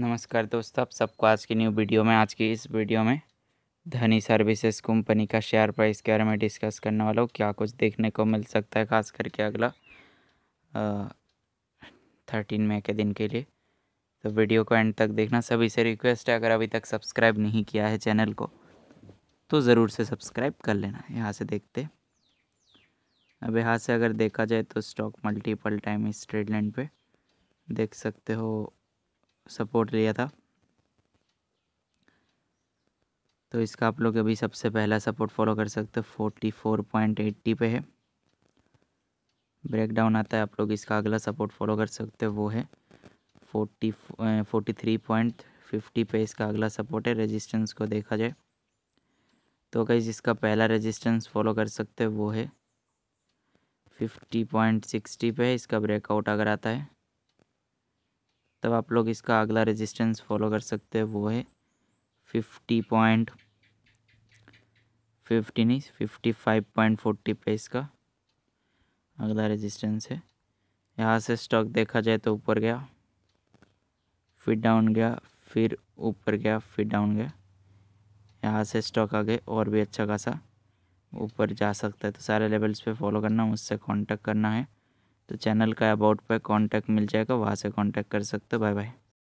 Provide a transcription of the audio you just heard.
नमस्कार दोस्तों आप सबको आज की न्यू वीडियो में आज की इस वीडियो में धनी सर्विसेज कंपनी का शेयर प्राइस के बारे में डिस्कस करने वाला हूँ क्या कुछ देखने को मिल सकता है खास करके अगला थर्टीन मई के दिन के लिए तो वीडियो को एंड तक देखना सभी से रिक्वेस्ट है अगर अभी तक सब्सक्राइब नहीं किया है चैनल को तो ज़रूर से सब्सक्राइब कर लेना यहाँ से देखते अब यहाँ से अगर देखा जाए तो स्टॉक मल्टीपल टाइम इस ट्रेड लाइन पर देख सकते हो सपोर्ट लिया था तो इसका आप लोग अभी सबसे पहला सपोर्ट फॉलो कर सकते हो फोर्टी फोर पॉइंट एट्टी पे है ब्रेकडाउन आता है आप लोग इसका अगला सपोर्ट फॉलो कर सकते हो वो है forty forty three point fifty पे इसका अगला सपोर्ट है रेजिस्टेंस को देखा जाए तो कहीं इसका पहला रेजिस्टेंस फॉलो कर सकते हो वो है फिफ्टी पॉइंट सिक्सटी पे इसका ब्रेकआउट अगर आता है तब आप लोग इसका अगला रेजिस्टेंस फॉलो कर सकते हैं वो है फिफ्टी पॉइंट फिफ्टी नहीं फिफ्टी फाइव पॉइंट फोर्टी पे इसका अगला रेजिस्टेंस है यहाँ से स्टॉक देखा जाए तो ऊपर गया फिर डाउन गया फिर ऊपर गया फिर डाउन गया यहाँ से स्टॉक आगे और भी अच्छा खासा ऊपर जा सकता है तो सारे लेवल्स पे फॉलो करना मुझसे कांटेक्ट करना है तो चैनल का अबाउट पर कांटेक्ट मिल जाएगा वहाँ से कांटेक्ट कर सकते हो बाय बाय